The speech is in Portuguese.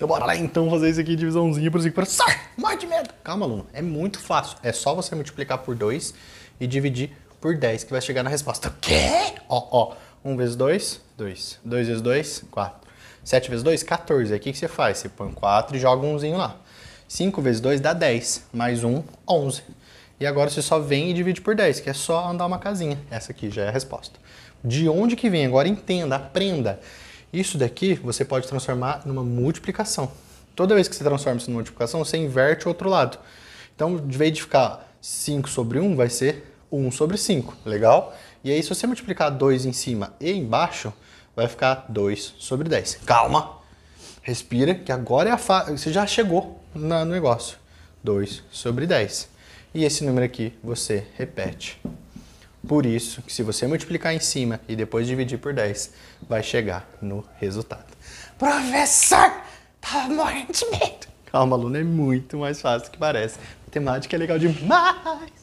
Então bora lá então fazer isso aqui, divisãozinha por 5 para... Sai! Morre de medo! Calma, aluno. É muito fácil. É só você multiplicar por 2 e dividir por 10 que vai chegar na resposta. O quê? Ó, ó. 1 vezes 2, 2. 2 vezes 2, 4. 7 vezes 2, 14. Aí o que, que você faz? Você põe 4 e joga umzinho lá. 5 vezes 2 dá 10. Mais 1, 11. E agora você só vem e divide por 10, que é só andar uma casinha. Essa aqui já é a resposta. De onde que vem? Agora entenda, aprenda. Isso daqui você pode transformar numa multiplicação. Toda vez que você transforma isso numa multiplicação, você inverte o outro lado. Então, de vez de ficar 5 sobre 1, vai ser 1 sobre 5, legal? E aí, se você multiplicar 2 em cima e embaixo, vai ficar 2 sobre 10. Calma! Respira, que agora é a fase. Você já chegou no negócio. 2 sobre 10. E esse número aqui você repete por isso que se você multiplicar em cima e depois dividir por 10, vai chegar no resultado. Professor, tava tá morrendo de medo. Calma, aluno, é muito mais fácil do que parece. Matemática é legal demais.